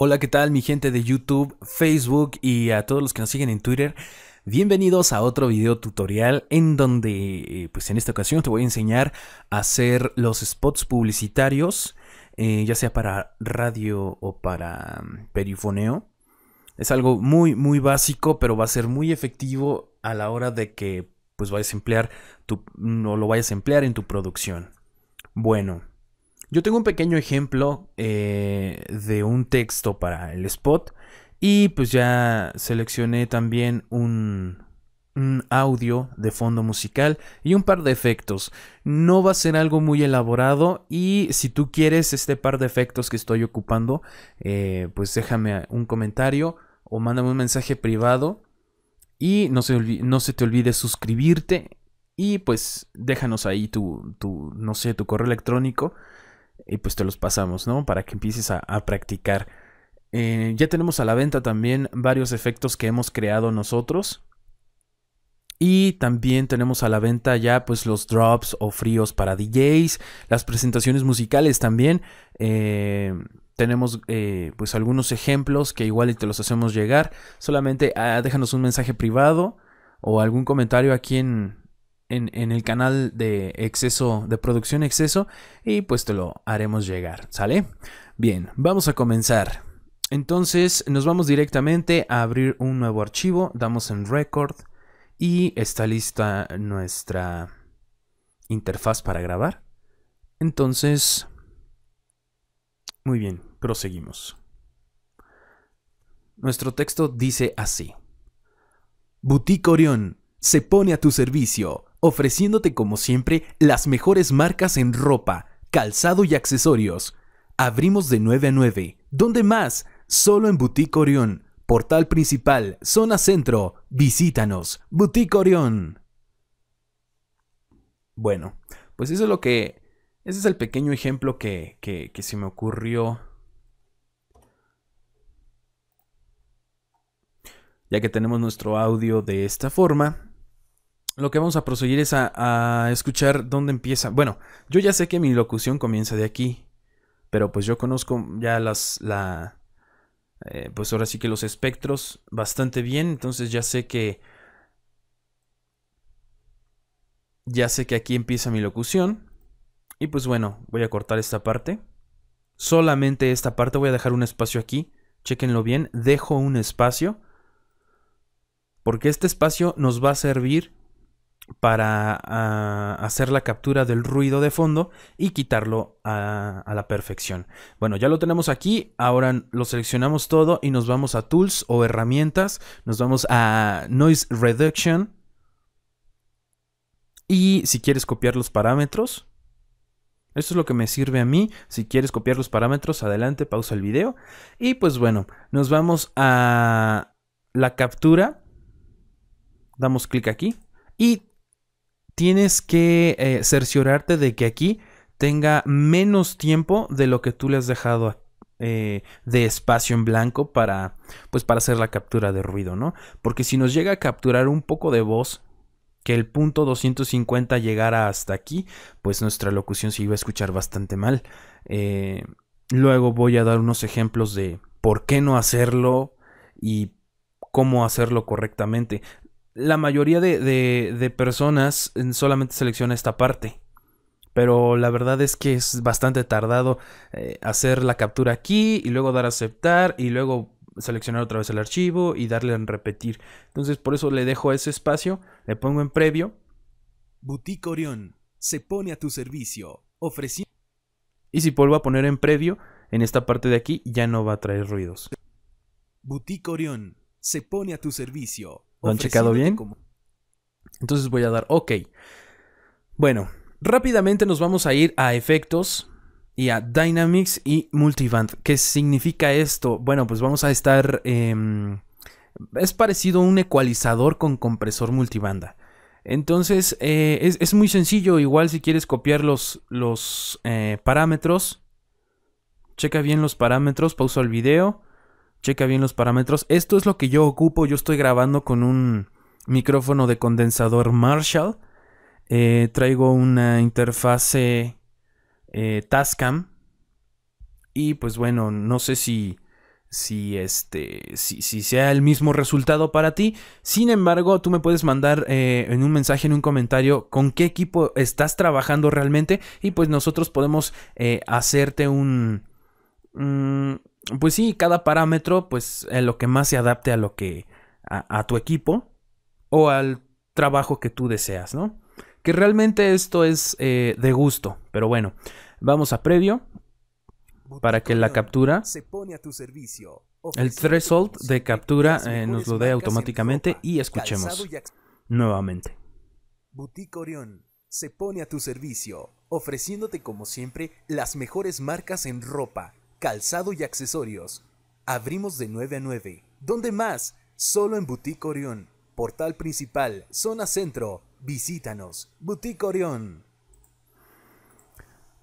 Hola, ¿qué tal mi gente de YouTube, Facebook y a todos los que nos siguen en Twitter? Bienvenidos a otro video tutorial en donde, eh, pues en esta ocasión te voy a enseñar a hacer los spots publicitarios, eh, ya sea para radio o para mm, perifoneo. Es algo muy, muy básico, pero va a ser muy efectivo a la hora de que pues vayas a emplear tu, no lo vayas a emplear en tu producción. Bueno, yo tengo un pequeño ejemplo eh, de un texto para el spot y pues ya seleccioné también un, audio de fondo musical y un par de efectos. No va a ser algo muy elaborado y si tú quieres este par de efectos que estoy ocupando, eh, pues déjame un comentario o mándame un mensaje privado y no se, no se te olvide suscribirte y pues déjanos ahí tu, no sé, tu correo electrónico y pues te los pasamos, ¿no? Para que empieces a, practicar. Eh, ya tenemos a la venta también varios efectos que hemos creado nosotros. Y también tenemos a la venta ya pues los drops o fríos para DJs, las presentaciones musicales también. Eh, tenemos eh, pues algunos ejemplos que igual te los hacemos llegar. Solamente ah, déjanos un mensaje privado o algún comentario aquí en, en, el canal de exceso, de producción exceso, y pues te lo haremos llegar, ¿sale? Bien, vamos a comenzar. Entonces nos vamos directamente a abrir un nuevo archivo, damos en record y está lista nuestra interfaz para grabar. Entonces, muy bien, proseguimos. Nuestro texto dice así. Boutique Orión se pone a tu servicio ofreciéndote como siempre las mejores marcas en ropa, calzado y accesorios. Abrimos de 9 a 9. ¿Dónde más? Solo en Boutique Orión. Portal principal, zona centro. Visítanos, Boutique Orión. Bueno, pues eso es lo que... Ese es el pequeño ejemplo que, que, que se me ocurrió ya que tenemos nuestro audio de esta forma, lo que vamos a proseguir es a, escuchar dónde empieza. Bueno, yo ya sé que mi locución comienza de aquí, pero pues yo conozco ya las, la, eh, pues ahora sí que los espectros bastante bien, entonces ya sé que, ya sé que aquí empieza mi locución. Y pues bueno, voy a cortar esta parte. Solamente esta parte, voy a dejar un espacio aquí, chequenlo bien, dejo un espacio, porque este espacio nos va a servir para ah, hacer la captura del ruido de fondo y quitarlo a, a, la perfección. Bueno, ya lo tenemos aquí, ahora lo seleccionamos todo y nos vamos a Tools o Herramientas, nos vamos a Noise Reduction y si quieres copiar los parámetros, esto es lo que me sirve a mí, si quieres copiar los parámetros, adelante, pausa el video y pues bueno, nos vamos a la captura, damos clic aquí y tienes que eh, cerciorarte de que aquí tenga menos tiempo de lo que tú le has dejado eh, de espacio en blanco para, pues, para hacer la captura de ruido, ¿no? Porque si nos llega a capturar un poco de voz que el punto 250 llegara hasta aquí, pues nuestra locución se iba a escuchar bastante mal. Eh, luego voy a dar unos ejemplos de por qué no hacerlo y cómo hacerlo correctamente la mayoría de, personas mm, solamente selecciona esta parte pero la verdad es que es bastante tardado eh, hacer la captura aquí y luego dar a aceptar y luego seleccionar otra vez el archivo y darle en repetir. Entonces por eso le dejo ese espacio, le pongo en previo. Boutique Orión se pone a tu servicio, Ofrecí. Y si vuelvo a poner en previo, en esta parte de aquí ya no va a traer ruidos. Boutique Orión se pone a tu servicio, ¿Lo han checado bien? Entonces voy a dar OK. Bueno, rápidamente nos vamos a ir a efectos y a Dynamics y Multiband. ¿Qué significa esto? Bueno, pues vamos a estar... Em, es parecido a un ecualizador con compresor multibanda. Entonces, eh, es, muy sencillo. Igual si quieres copiar los, los eh, parámetros. Checa bien los parámetros. Pausa el video. Checa bien los parámetros. Esto es lo que yo ocupo. Yo estoy grabando con un micrófono de condensador Marshall. Eh, traigo una interfase eh, Tascam. Y pues bueno, no sé si si este si, si, sea el mismo resultado para ti sin embargo tú me puedes mandar eh, en un mensaje en un comentario con qué equipo estás trabajando realmente y pues nosotros podemos hacerte un pues sí, cada parámetro, pues lo que más se adapte a lo que, a, tu equipo o al trabajo que tú deseas, ¿no? Que realmente esto es eh, de gusto, pero bueno, vamos a previo para que la captura se pone a tu servicio. El threshold de captura eh, nos lo dé automáticamente y escuchemos nuevamente. Boutique se pone a tu servicio, ofreciéndote como siempre las mejores marcas en ropa, calzado y accesorios. Abrimos de 9 a 9. ¿Dónde más? Solo en Boutique Orión. Portal principal, zona centro. Visítanos. Boutique Orión.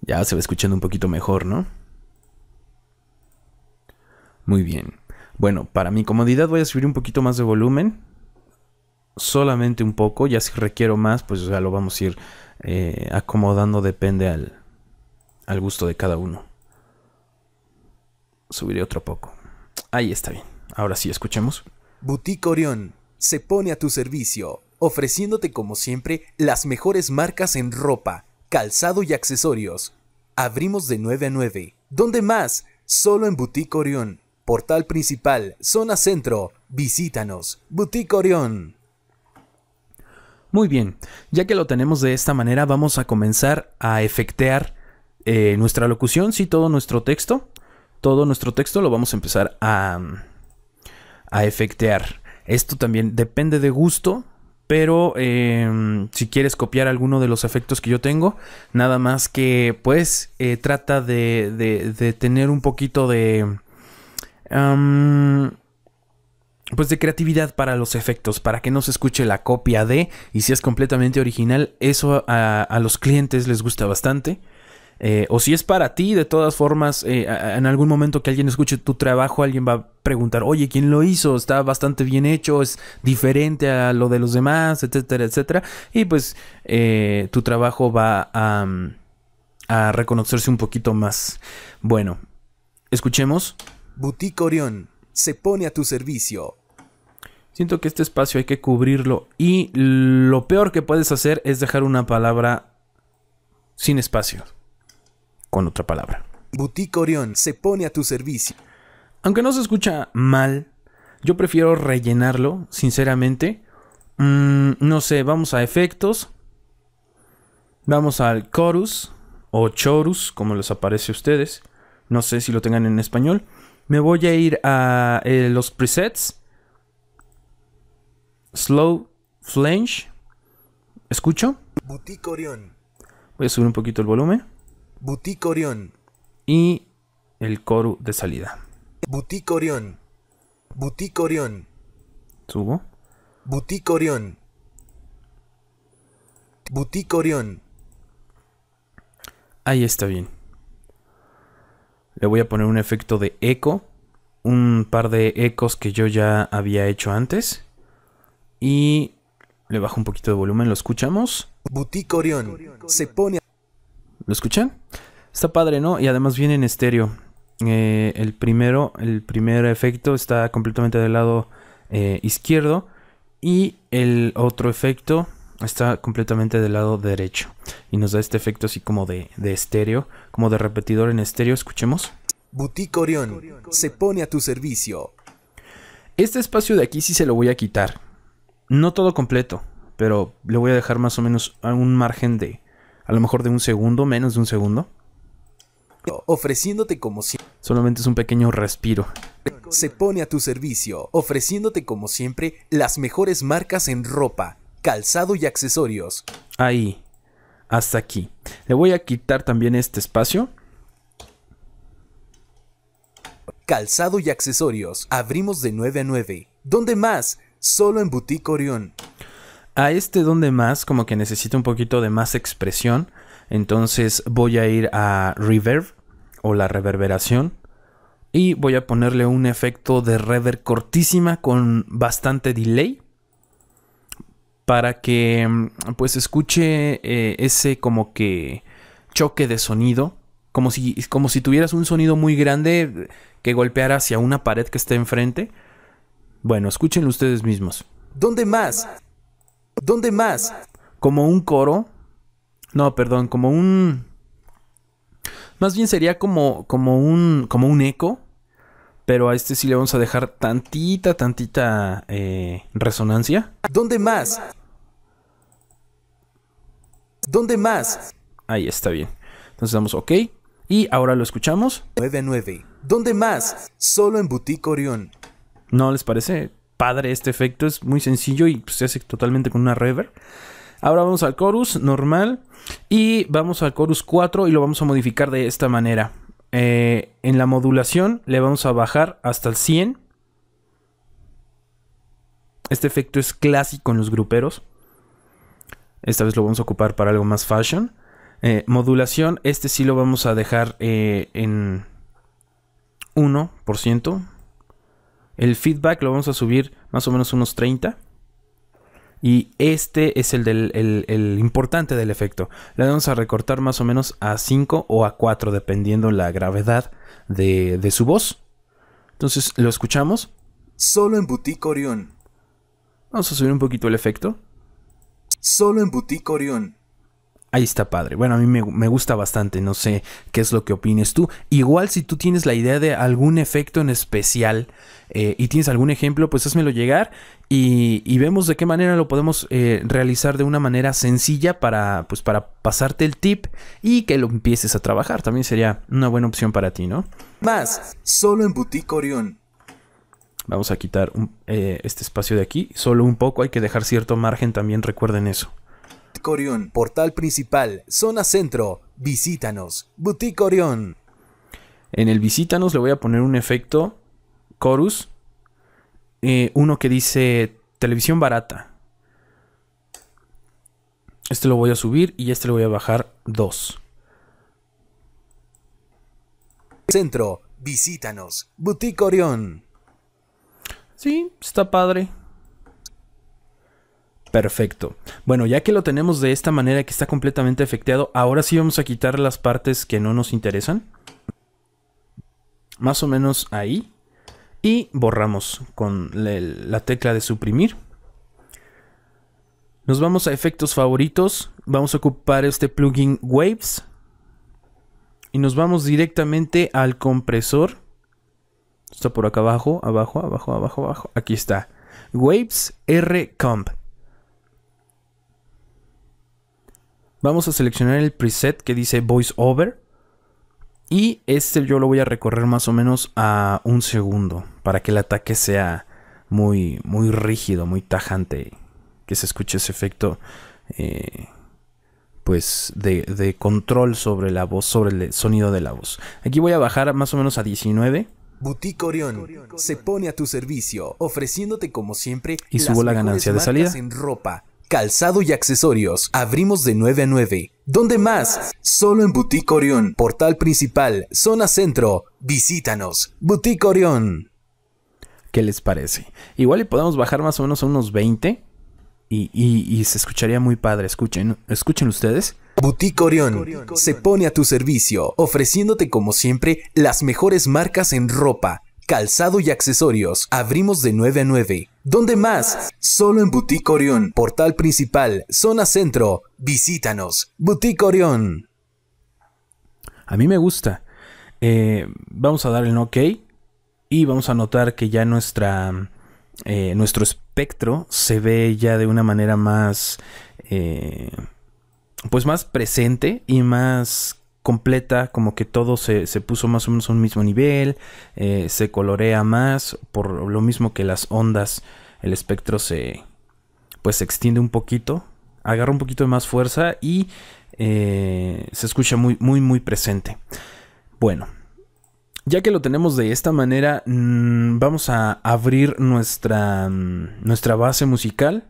Ya se va escuchando un poquito mejor, ¿no? Muy bien. Bueno, para mi comodidad voy a subir un poquito más de volumen. Solamente un poco. Ya si requiero más, pues ya lo vamos a ir eh, acomodando. Depende al gusto de cada uno. Subiré otro poco. Ahí está bien. Ahora sí, escuchemos. Boutique Orión se pone a tu servicio, ofreciéndote como siempre las mejores marcas en ropa, calzado y accesorios. Abrimos de 9 a 9. ¿Dónde más? Solo en Boutique Orión. Portal principal, zona centro. Visítanos. Boutique Orión. Muy bien, ya que lo tenemos de esta manera, vamos a comenzar a efectear eh, nuestra locución, sí, todo nuestro texto todo nuestro texto lo vamos a empezar a, efectear. Esto también depende de gusto, pero em, si quieres copiar alguno de los efectos que yo tengo, nada más que pues eh, trata de, tener un poquito de... Em, pues de creatividad para los efectos, para que no se escuche la copia de y si es completamente original, eso a los clientes les gusta bastante. Eh, o si es para ti, de todas formas, eh, en algún momento que alguien escuche tu trabajo, alguien va a preguntar, oye, ¿quién lo hizo? Está bastante bien hecho, es diferente a lo de los demás, etcétera, etcétera. Y pues eh, tu trabajo va a, mm, a reconocerse un poquito más. Bueno, escuchemos. Boutique Orión se pone a tu servicio. Siento que este espacio hay que cubrirlo y lo peor que puedes hacer es dejar una palabra sin espacio con otra palabra. Boutique Orión se pone a tu servicio. Aunque no se escucha mal, yo prefiero rellenarlo, sinceramente. Mm, no sé, vamos a efectos. Vamos al chorus o chorus, como les aparece a ustedes. No sé si lo tengan en español. Me voy a ir a eh, los presets. Slow Flange. ¿Escucho? Boutique Orión. Voy a subir un poquito el volumen. Boutique Orión. Y el coro de salida. Boutique Orión. Boutique Orión. Subo. Boutique Orión. Boutique Orión. Ahí está bien. Le voy a poner un efecto de eco. Un par de ecos que yo ya había hecho antes. Y le bajo un poquito de volumen, lo escuchamos. Boutique Orión se pone ¿Lo escuchan? Está padre, ¿no? Y además viene en estéreo. Eh, el primero, el primer efecto está completamente del lado eh, izquierdo y el otro efecto está completamente del lado derecho y nos da este efecto así como de, estéreo, como de repetidor en estéreo, escuchemos. Boutique Orión se pone a tu servicio. Este espacio de aquí sí se lo voy a quitar. No todo completo, pero le voy a dejar más o menos un margen de, a lo mejor de un segundo, menos de un segundo. Ofreciéndote como siempre. Solamente es un pequeño respiro. Se pone a tu servicio, ofreciéndote como siempre las mejores marcas en ropa, calzado y accesorios. Ahí, hasta aquí. Le voy a quitar también este espacio. Calzado y accesorios, abrimos de 9 a 9. ¿Dónde más? Solo en Boutique Orión a este donde más como que necesita un poquito de más expresión. Entonces voy a ir a reverb o la reverberación. Y voy a ponerle un efecto de reverb cortísima con bastante delay. Para que mm, pues escuche eh, ese como que choque de sonido. Como si, como si tuvieras un sonido muy grande que golpeara hacia una pared que esté enfrente. Bueno, escúchenlo ustedes mismos. ¿Dónde más? ¿Dónde más? Como un coro. No, perdón, como un... Más bien sería como, como un, como un eco. Pero a este sí le vamos a dejar tantita, tantita eh, resonancia. ¿Dónde más? ¿Dónde más? Ahí está bien. Entonces damos OK. Y ahora lo escuchamos. 9-9. ¿Dónde más? Solo en Boutique Orión. ¿No les parece? padre este efecto. Es muy sencillo y pues, se hace totalmente con una reverb. Ahora vamos al chorus normal y vamos al chorus 4 y lo vamos a modificar de esta manera. Eh, en la modulación le vamos a bajar hasta el 100. Este efecto es clásico en los gruperos. Esta vez lo vamos a ocupar para algo más fashion. Eh, modulación, este sí lo vamos a dejar eh, en 1%. El feedback lo vamos a subir más o menos unos 30. Y este es el, el, importante del efecto. Le vamos a recortar más o menos a 5 o a 4 dependiendo la gravedad de, su voz. Entonces lo escuchamos. Solo en Boutique Orión. Vamos a subir un poquito el efecto. Solo en Boutique Orión. Ahí está padre. Bueno, a mí me, gusta bastante. No sé qué es lo que opines tú. Igual si tú tienes la idea de algún efecto en especial eh, y tienes algún ejemplo, pues házmelo llegar y, vemos de qué manera lo podemos eh, realizar de una manera sencilla para, pues, para pasarte el tip y que lo empieces a trabajar. También sería una buena opción para ti, ¿no? Más, solo en Boutique Vamos a quitar eh, este espacio de aquí. Solo un poco. Hay que dejar cierto margen también. Recuerden eso. Boutique Portal Principal, Zona Centro. Visítanos, Boutique Orión. En el Visítanos le voy a poner un efecto chorus. Eh, uno que dice televisión barata. Este lo voy a subir y este lo voy a bajar 2. Centro, visítanos, Boutique Orión. Sí, está padre. Perfecto. Bueno, ya que lo tenemos de esta manera que está completamente efecteado, ahora sí vamos a quitar las partes que no nos interesan. Más o menos ahí. Y borramos con la tecla de suprimir. Nos vamos a efectos favoritos. Vamos a ocupar este plugin Waves. Y nos vamos directamente al compresor. Está por acá abajo, abajo, abajo, abajo, abajo. Aquí está. Waves R Comp. Vamos a seleccionar el preset que dice Voice Over. Y este yo lo voy a recorrer más o menos a un segundo. Para que el ataque sea muy, muy rígido, muy tajante. Que se escuche ese efecto. Eh, pues de, de, control sobre la voz, sobre el sonido de la voz. Aquí voy a bajar más o menos a 19. Boutique Orión se pone a tu servicio, ofreciéndote como siempre y subo la ganancia de salida en ropa, calzado y accesorios. Abrimos de 9 a 9. ¿Dónde más? Solo en Boutique Orión, portal principal, zona centro. Visítanos, Boutique Orión. ¿Qué les parece? Igual y podemos bajar más o menos a unos 20 y, se escucharía muy padre. Escuchen, escuchen ustedes. Boutique Orión se pone a tu servicio, ofreciéndote como siempre las mejores marcas en ropa, calzado y accesorios. Abrimos de 9 a 9. ¿Dónde más? Solo en Boutique Orión, portal principal, zona centro. Visítanos, Boutique Orión. A mí me gusta. Eh, vamos a dar el OK y vamos a notar que ya nuestra, eh, nuestro espectro se ve ya de una manera más, eh, pues más presente y más completa, como que todo se, puso más o menos a un mismo nivel, eh, se colorea más, por lo mismo que las ondas, el espectro se pues se extiende un poquito, agarra un poquito de más fuerza y eh, se escucha muy, muy, muy presente. Bueno, ya que lo tenemos de esta manera, mm, vamos a abrir nuestra, mm, nuestra base musical.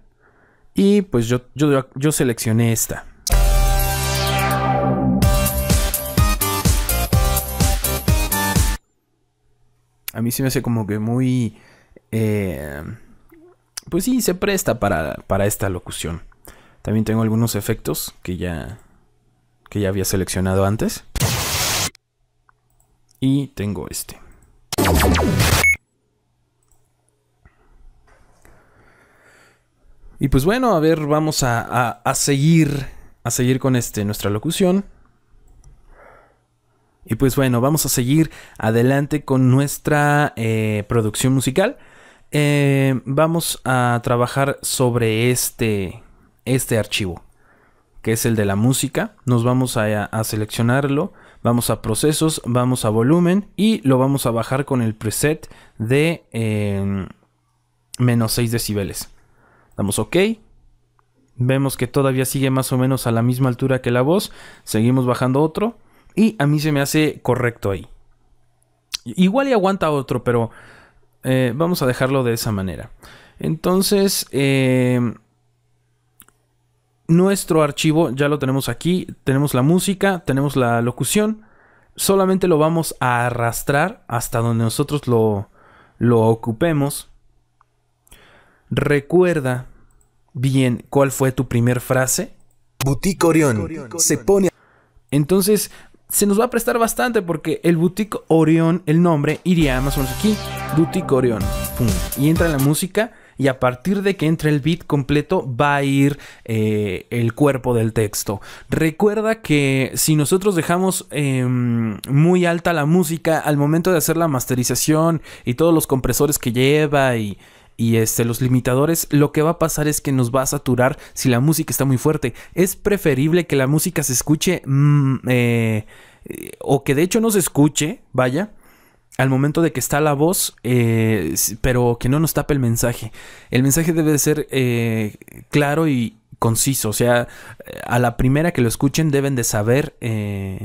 Y pues yo, yo, yo seleccioné esta. a mí se me hace como que muy... Eh, pues sí, se presta para, esta locución. También tengo algunos efectos que ya, que ya había seleccionado antes. Y tengo este. Y pues bueno, a ver, vamos a, a seguir a seguir con este, nuestra locución. Y pues bueno, vamos a seguir adelante con nuestra eh, producción musical. Eh, vamos a trabajar sobre este, este archivo, que es el de la música. Nos vamos a, seleccionarlo, vamos a procesos, vamos a volumen y lo vamos a bajar con el preset de em, menos 6 decibeles. Damos OK. Vemos que todavía sigue más o menos a la misma altura que la voz. Seguimos bajando otro y a mí se me hace correcto ahí. Igual y aguanta otro, pero eh, vamos a dejarlo de esa manera. Entonces, eh, nuestro archivo ya lo tenemos aquí. Tenemos la música, tenemos la locución. Solamente lo vamos a arrastrar hasta donde nosotros lo, lo ocupemos. Recuerda bien cuál fue tu primer frase. Boutique Orión se pone. Entonces, se nos va a prestar bastante porque el Boutique Orion, el nombre, iría más o menos aquí, Boutique Orion, y entra la música y a partir de que entre el beat completo va a ir eh, el cuerpo del texto. Recuerda que si nosotros dejamos em, muy alta la música al momento de hacer la masterización y todos los compresores que lleva y y este, los limitadores, lo que va a pasar es que nos va a saturar si la música está muy fuerte. Es preferible que la música se escuche mm, eh, o que de hecho no se escuche, vaya, al momento de que está la voz, eh, pero que no nos tape el mensaje. El mensaje debe de ser eh, claro y conciso, o sea, a la primera que lo escuchen deben de saber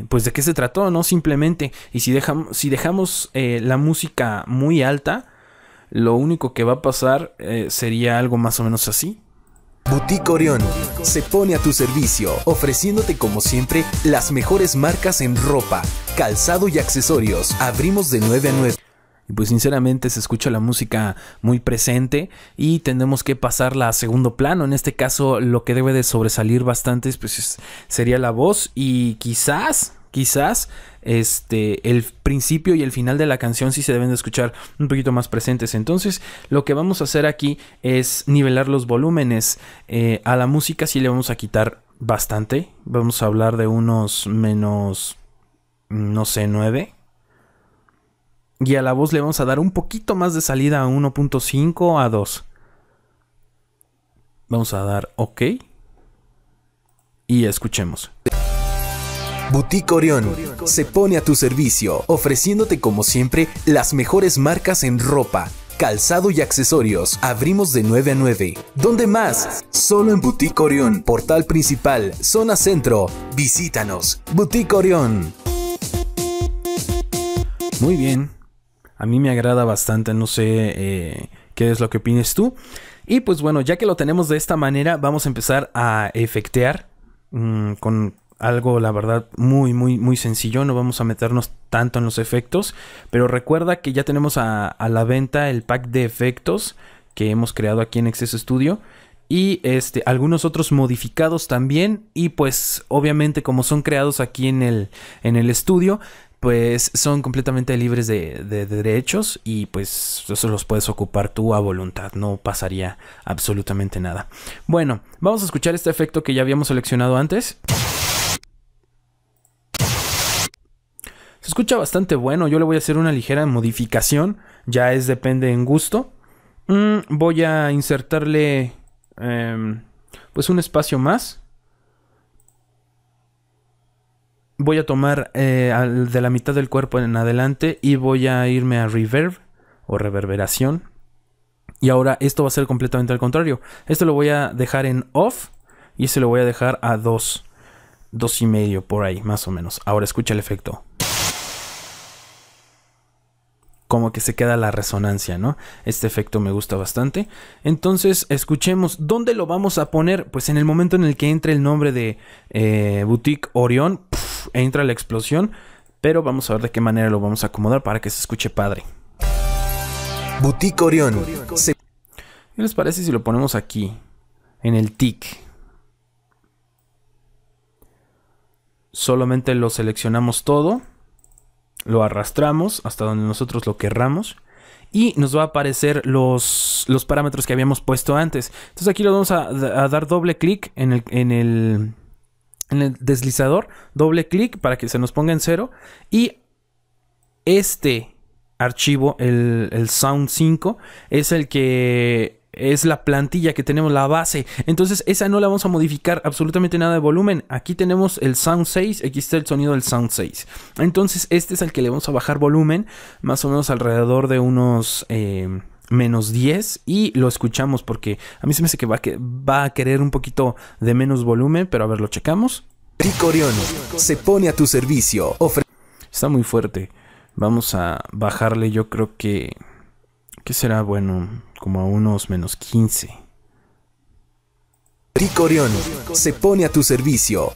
pues de qué se trató, ¿no? Simplemente, y si, dejamos si dejamos la música muy alta, lo único que va a pasar eh, sería algo más o menos así. Boutique Orión se pone a tu servicio, ofreciéndote como siempre las mejores marcas en ropa, calzado y accesorios. Abrimos de 9 a 9. Y pues sinceramente se escucha la música muy presente y tenemos que pasarla a segundo plano. En este caso lo que debe de sobresalir bastante pues, sería la voz y quizás quizás este, el principio y el final de la canción sí se deben de escuchar un poquito más presentes. Entonces, lo que vamos a hacer aquí es nivelar los volúmenes eh, a la música, sí le vamos a quitar bastante. Vamos a hablar de unos menos, no sé, 9. Y a la voz le vamos a dar un poquito más de salida a 1.5 a 2. Vamos a dar OK. Y escuchemos. Boutique Orión se pone a tu servicio, ofreciéndote como siempre las mejores marcas en ropa, calzado y accesorios. Abrimos de 9 a 9. ¿Dónde más? Solo en Boutique Orión, portal principal, zona centro. Visítanos, Boutique Orión. Muy bien. A mí me agrada bastante, no sé eh, qué es lo que opines tú. Y pues bueno, ya que lo tenemos de esta manera, vamos a empezar a efectear mm, con algo, la verdad, muy, muy, muy sencillo. No vamos a meternos tanto en los efectos. Pero recuerda que ya tenemos a, la venta el pack de efectos que hemos creado aquí en Exceso Studio. Y este, algunos otros modificados también. Y pues, obviamente, como son creados aquí en el, en el estudio, pues son completamente libres de, de, derechos y pues eso los puedes ocupar tú a voluntad, no pasaría absolutamente nada. Bueno, vamos a escuchar este efecto que ya habíamos seleccionado antes. escucha bastante bueno. Yo le voy a hacer una ligera modificación. Ya es depende en gusto. Mm, voy a insertarle em, pues un espacio más. Voy a tomar eh, de la mitad del cuerpo en adelante y voy a irme a reverb o reverberación. Y ahora esto va a ser completamente al contrario. Esto lo voy a dejar en off y se lo voy a dejar a 2, dos, dos y medio por ahí, más o menos. Ahora escucha el efecto como que se queda la resonancia, ¿no? Este efecto me gusta bastante. Entonces, escuchemos, ¿dónde lo vamos a poner? Pues en el momento en el que entre el nombre de eh, Boutique Orión, entra la explosión, pero vamos a ver de qué manera lo vamos a acomodar para que se escuche padre. Boutique Orión. ¿Qué les parece si lo ponemos aquí, en el tic? Solamente lo seleccionamos todo lo arrastramos hasta donde nosotros lo querramos y nos va a aparecer los, los parámetros que habíamos puesto antes. Entonces aquí lo vamos a, dar doble clic en el, en, el, deslizador, doble clic para que se nos ponga en cero y este archivo, el Sound 5, es el que es la plantilla que tenemos, la base. Entonces esa no la vamos a modificar absolutamente nada de volumen. Aquí tenemos el Sound 6, aquí está el sonido del Sound 6. Entonces este es el que le vamos a bajar volumen, más o menos alrededor de unos... Eh, menos 10 y lo escuchamos porque a mí se me hace que va, a va a querer un poquito de menos volumen, pero a ver, lo checamos. se pone a tu servicio. Está muy fuerte. Vamos a bajarle yo creo que será? Bueno, como a unos menos 15. Orión se pone a tu servicio.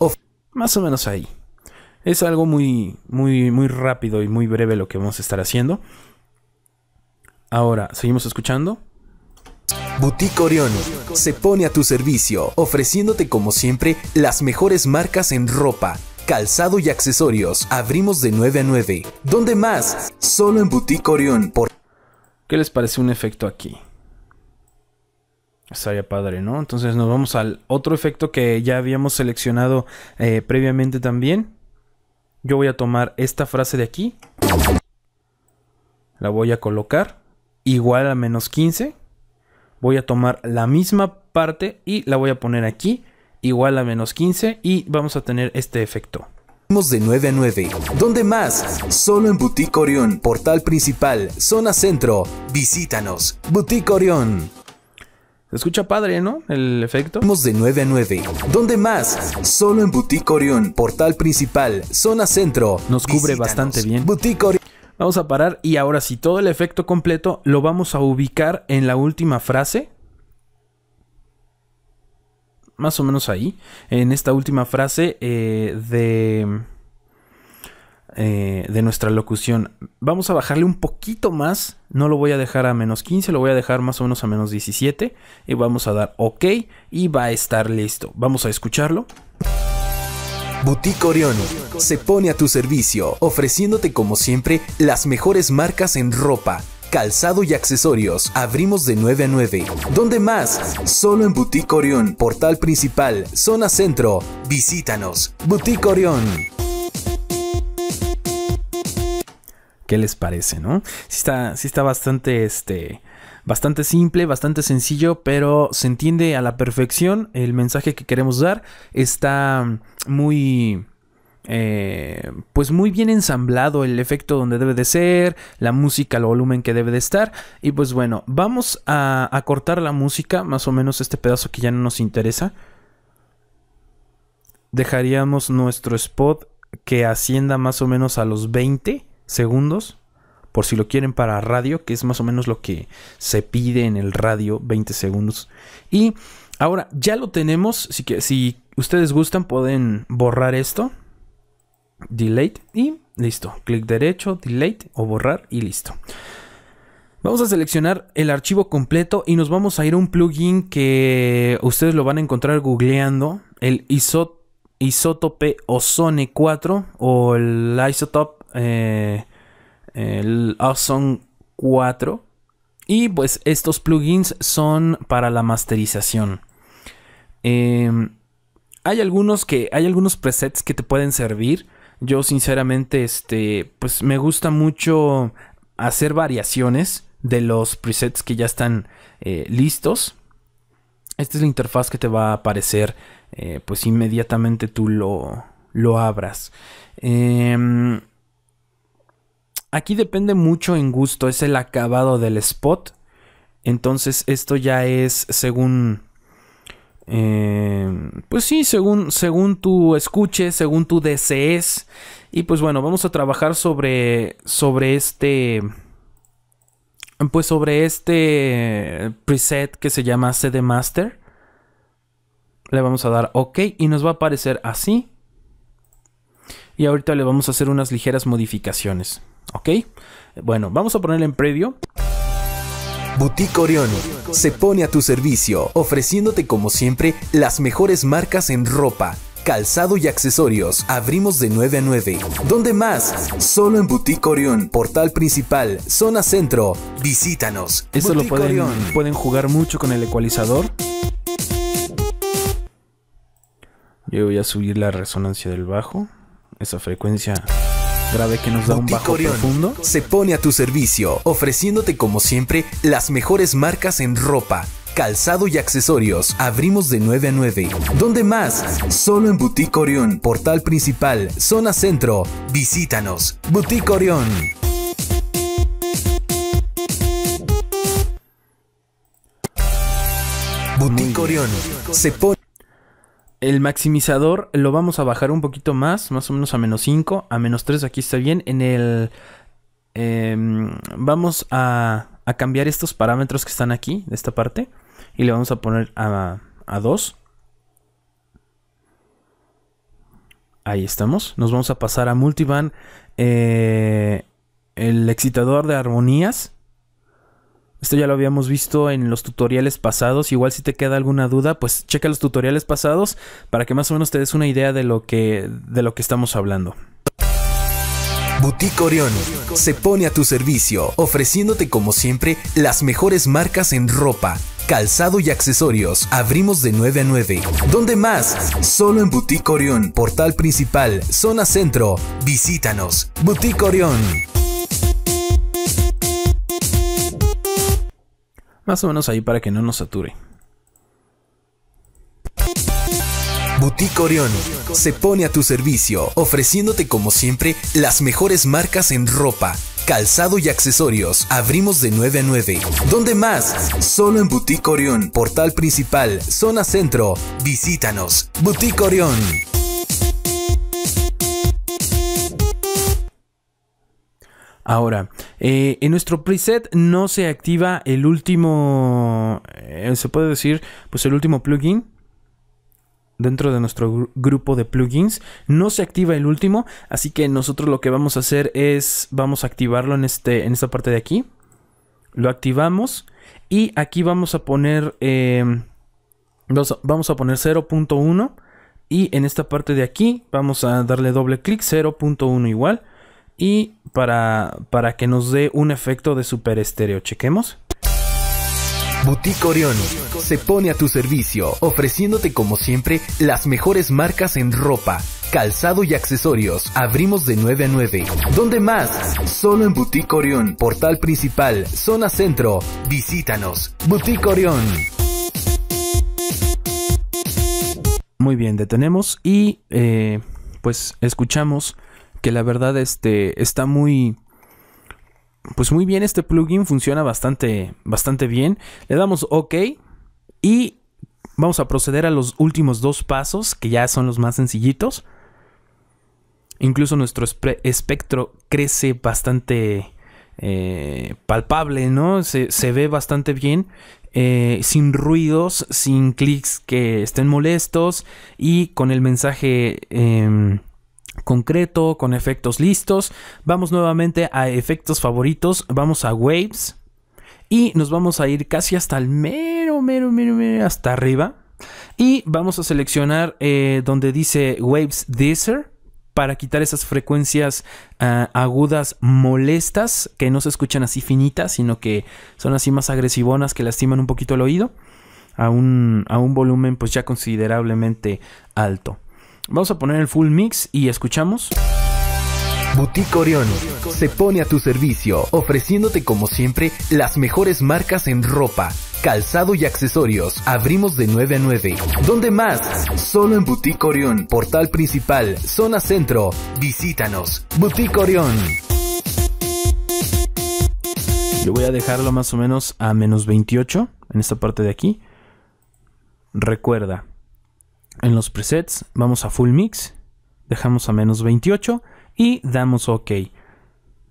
Más o menos ahí. Es algo muy, muy, muy rápido y muy breve lo que vamos a estar haciendo. Ahora, seguimos escuchando. Boutique Orion se pone a tu servicio, ofreciéndote como siempre las mejores marcas en ropa, calzado y accesorios. Abrimos de 9 a 9. ¿Dónde más? Solo en Boutique Orion ¿Qué les parece un efecto aquí? Estaría padre, ¿no? Entonces nos vamos al otro efecto que ya habíamos seleccionado eh, previamente también. Yo voy a tomar esta frase de aquí. La voy a colocar igual a menos 15. Voy a tomar la misma parte y la voy a poner aquí igual a menos 15 y vamos a tener este efecto de 9 a 9. ¿Dónde más? Solo en Boutique Orión, portal principal, zona centro. Visítanos, Boutique Orión. Se escucha padre, ¿no? El efecto. de 9 a 9. ¿Dónde más? Solo en Boutique Orión, portal principal, zona centro. Nos cubre bastante bien. Boutique Vamos a parar y ahora sí, todo el efecto completo lo vamos a ubicar en la última frase más o menos ahí, en esta última frase eh, de, eh, de nuestra locución. Vamos a bajarle un poquito más, no lo voy a dejar a menos 15, lo voy a dejar más o menos a menos 17 y vamos a dar OK y va a estar listo. Vamos a escucharlo. Boutique Orion se pone a tu servicio, ofreciéndote como siempre las mejores marcas en ropa calzado y accesorios. Abrimos de 9 a 9. ¿Dónde más? Solo en Boutique Orión, portal principal, zona centro. Visítanos. Boutique Orión. ¿Qué les parece, no? Sí está, está bastante, este, bastante simple, bastante sencillo, pero se entiende a la perfección. El mensaje que queremos dar está muy eh, pues muy bien ensamblado el efecto donde debe de ser, la música, el volumen que debe de estar. Y pues bueno, vamos a, cortar la música, más o menos este pedazo que ya no nos interesa. Dejaríamos nuestro spot que ascienda más o menos a los 20 segundos. Por si lo quieren para radio, que es más o menos lo que se pide en el radio, 20 segundos. Y ahora ya lo tenemos. que, si ustedes gustan, pueden borrar esto delete y listo. Clic derecho, delete o borrar y listo. Vamos a seleccionar el archivo completo y nos vamos a ir a un plugin que ustedes lo van a encontrar googleando, el isotope Ozone 4 o el Isotope eh, el Ozone 4. Y pues estos plugins son para la masterización. Em, hay algunos que hay algunos presets que te pueden servir yo sinceramente, este, pues me gusta mucho hacer variaciones de los presets que ya están eh, listos. Esta es la interfaz que te va a aparecer, eh, pues inmediatamente tú lo, lo abras. Em, aquí depende mucho en gusto, es el acabado del spot. Entonces esto ya es según eh, pues sí, según, según tú escuches, según tú desees. Y pues bueno, vamos a trabajar sobre, sobre este... Pues sobre este preset que se llama CD Master. Le vamos a dar OK y nos va a aparecer así. Y ahorita le vamos a hacer unas ligeras modificaciones. ¿Ok? Bueno, vamos a ponerle en previo Boutique Orión se pone a tu servicio, ofreciéndote como siempre las mejores marcas en ropa, calzado y accesorios. Abrimos de 9 a 9. ¿Dónde más? Solo en Boutique Orión, portal principal, zona centro. Visítanos. Esto lo pueden jugar mucho con el ecualizador. Yo voy a subir la resonancia del bajo, esa frecuencia grave que nos da un bajo profundo. Se pone a tu servicio, ofreciéndote como siempre las mejores marcas en ropa, calzado y accesorios. Abrimos de 9 a 9. ¿Dónde más? Solo en Boutique Orión, portal principal, zona centro. Visítanos. Boutique Orión. Boutique Orión. Se pone el maximizador lo vamos a bajar un poquito más, más o menos a menos 5, a menos 3, aquí está bien. En el... Em, vamos a, cambiar estos parámetros que están aquí, de esta parte, y le vamos a poner a, 2. Ahí estamos. Nos vamos a pasar a multiband. Eh, el excitador de armonías. Esto ya lo habíamos visto en los tutoriales pasados. Igual si te queda alguna duda, pues checa los tutoriales pasados para que más o menos te des una idea de lo que, de lo que estamos hablando. Boutique Orión se pone a tu servicio, ofreciéndote como siempre las mejores marcas en ropa, calzado y accesorios. Abrimos de 9 a 9. ¿Dónde más? Solo en Boutique Orión, portal principal, zona centro. Visítanos, Boutique Orión. Más o menos ahí para que no nos sature. Boutique Orión se pone a tu servicio, ofreciéndote como siempre las mejores marcas en ropa, calzado y accesorios. Abrimos de 9 a 9. ¿Dónde más? Solo en Boutique Orión, portal principal, zona centro. Visítanos, Boutique Orión. Ahora, eh, en nuestro preset no se activa el último, eh, se puede decir, pues el último plugin. Dentro de nuestro grupo de plugins no se activa el último, así que nosotros lo que vamos a hacer es vamos a activarlo en este en esta parte de aquí. Lo activamos y aquí vamos a poner em, vamos a poner 0.1 y en esta parte de aquí vamos a darle doble clic 0.1 igual y para, para que nos dé un efecto de super estéreo. Chequemos. Boutique Orion se pone a tu servicio, ofreciéndote como siempre las mejores marcas en ropa, calzado y accesorios. Abrimos de 9 a 9. ¿Dónde más? Solo en Boutique Orión, portal principal, zona centro. Visítanos. Boutique Orión. Muy bien, detenemos y eh, pues escuchamos que la verdad este, está muy... Pues muy bien, este plugin funciona bastante, bastante bien. Le damos OK y vamos a proceder a los últimos dos pasos, que ya son los más sencillitos. Incluso nuestro espectro crece bastante eh, palpable, ¿no? Se, ve bastante bien, eh, sin ruidos, sin clics que estén molestos y con el mensaje em, concreto, con efectos listos. Vamos nuevamente a efectos favoritos, vamos a waves y nos vamos a ir casi hasta el mero, mero, mero, mero, hasta arriba. Y vamos a seleccionar eh, donde dice Waves Disser para quitar esas frecuencias ah, agudas molestas que no se escuchan así finitas, sino que son así más agresivonas que lastiman un poquito el oído a un, a un volumen pues ya considerablemente alto. Vamos a poner el full mix y escuchamos. Boutique Orión se pone a tu servicio, ofreciéndote como siempre las mejores marcas en ropa, calzado y accesorios. Abrimos de 9 a 9. ¿Dónde más? Solo en Boutique Orión, portal principal, zona centro. Visítanos. Boutique Orión. Yo voy a dejarlo más o menos a menos 28 en esta parte de aquí. Recuerda, en los presets, vamos a full mix, dejamos a menos 28 y damos ok.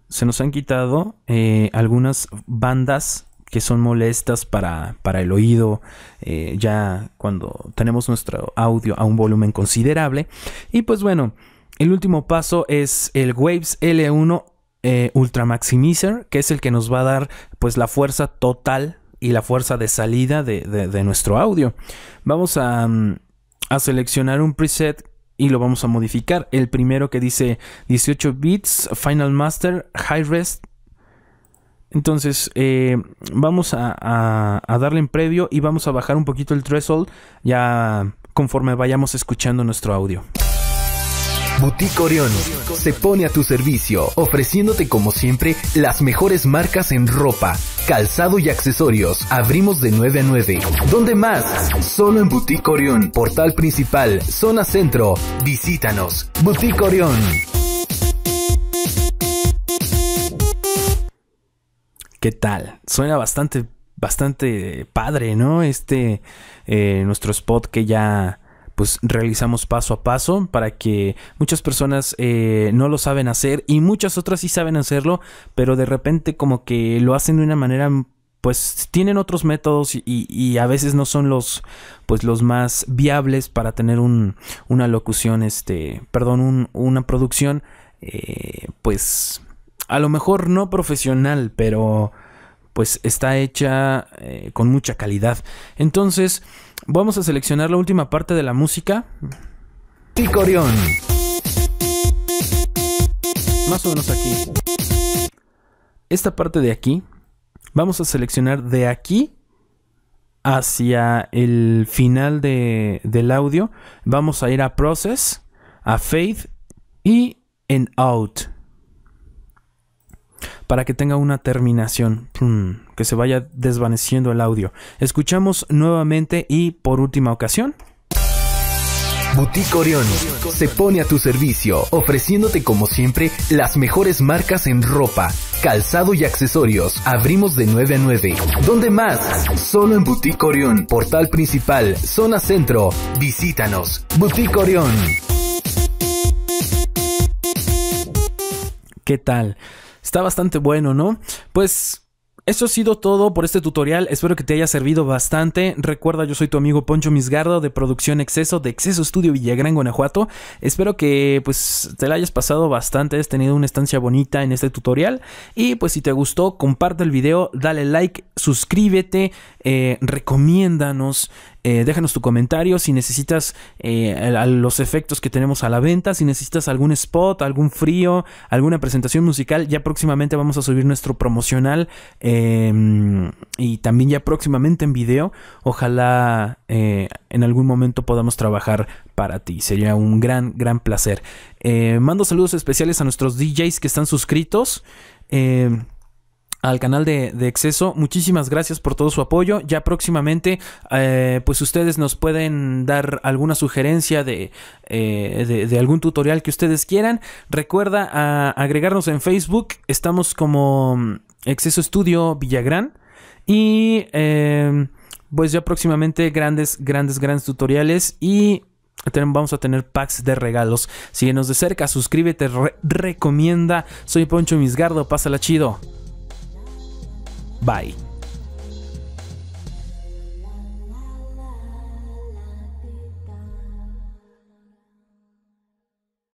Se nos han quitado eh, algunas bandas que son molestas para, para el oído, eh, ya cuando tenemos nuestro audio a un volumen considerable. Y pues bueno, el último paso es el Waves L1 eh, Ultra Maximizer, que es el que nos va a dar pues la fuerza total y la fuerza de salida de, nuestro audio. Vamos a... Mm, a seleccionar un preset y lo vamos a modificar. El primero que dice 18 bits, Final Master, High Rest. Entonces eh, vamos a, darle en previo y vamos a bajar un poquito el threshold ya conforme vayamos escuchando nuestro audio. Boutique Orion se pone a tu servicio, ofreciéndote como siempre las mejores marcas en ropa calzado y accesorios. Abrimos de 9 a 9. ¿Dónde más? Solo en Boutique Orión, portal principal, zona centro. Visítanos. Boutique Orión. ¿Qué tal? Suena bastante, bastante padre, ¿no? Este, eh, nuestro spot que ya pues realizamos paso a paso para que muchas personas eh, no lo saben hacer y muchas otras sí saben hacerlo, pero de repente como que lo hacen de una manera pues tienen otros métodos y, y, a veces no son los pues los más viables para tener un, una locución este perdón una producción eh, pues a lo mejor no profesional pero pues está hecha eh, con mucha calidad entonces Vamos a seleccionar la última parte de la música. Picorión. Más o menos aquí. Esta parte de aquí. Vamos a seleccionar de aquí hacia el final del audio. Vamos a ir a Process, a Fade y en Out para que tenga una terminación, que se vaya desvaneciendo el audio. Escuchamos nuevamente y por última ocasión. Boutique Orión se pone a tu servicio, ofreciéndote como siempre las mejores marcas en ropa, calzado y accesorios. Abrimos de 9 a 9. ¿Dónde más? Solo en Boutique Orión, portal principal, zona centro. Visítanos. Boutique Orion... ¿Qué tal? Está bastante bueno, ¿no? Pues eso ha sido todo por este tutorial, espero que te haya servido bastante. Recuerda, yo soy tu amigo Poncho Misgardo de Producción Exceso, de Exceso Estudio Villagrán, Guanajuato. Espero que pues te la hayas pasado bastante, has tenido una estancia bonita en este tutorial. Y pues si te gustó, comparte el video, dale like, suscríbete, eh, recomiéndanos. Eh, déjanos tu comentario si necesitas eh, los efectos que tenemos a la venta, si necesitas algún spot, algún frío, alguna presentación musical. Ya próximamente vamos a subir nuestro promocional em, y también ya próximamente en video. Ojalá eh, en algún momento podamos trabajar para ti. Sería un gran, gran placer. mando saludos especiales a nuestros DJs que están suscritos. Em, al canal de, de, Exceso. Muchísimas gracias por todo su apoyo. Ya próximamente, eh, pues ustedes nos pueden dar alguna sugerencia de, eh, algún tutorial que ustedes quieran. Recuerda agregarnos en Facebook. Estamos como mm, Exceso Estudio Villagrán. Y eh, pues ya próximamente grandes, grandes, grandes tutoriales y vamos a tener packs de regalos. Síguenos de cerca, suscríbete, recomienda. Soy Poncho Misgardo, pásala chido. Bye.